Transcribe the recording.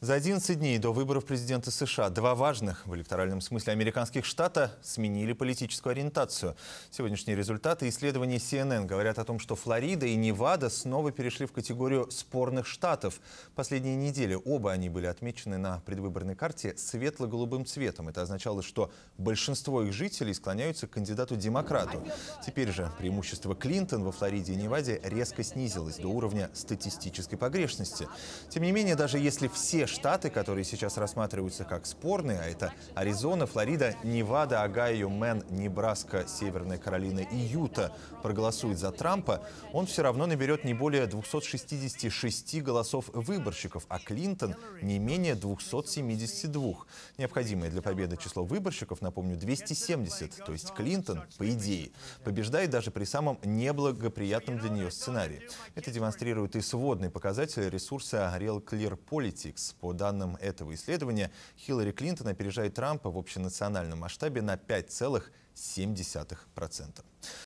За 11 дней до выборов президента США два важных в электоральном смысле американских штата сменили политическую ориентацию. Сегодняшние результаты исследований CNN говорят о том, что Флорида и Невада снова перешли в категорию спорных штатов. Последние недели оба они были отмечены на предвыборной карте светло-голубым цветом. Это означало, что большинство их жителей склоняются к кандидату-демократу. Теперь же преимущество Клинтон во Флориде и Неваде резко снизилось до уровня статистической погрешности. Тем не менее, даже если все штаты, которые сейчас рассматриваются как спорные, а это Аризона, Флорида, Невада, Огайо, Мэн, Небраска, Северная Каролина и Юта, проголосуют за Трампа, он все равно наберет не более 266 голосов выборщиков, а Клинтон не менее 272. Необходимое для победы число выборщиков, напомню, 270, то есть Клинтон, по идее, побеждает даже при самом неблагоприятном для нее сценарии. Это демонстрирует и сводный показатель ресурса Real Clear Politics. По данным этого исследования, Хиллари Клинтон опережает Трампа в общенациональном масштабе на 5,7%.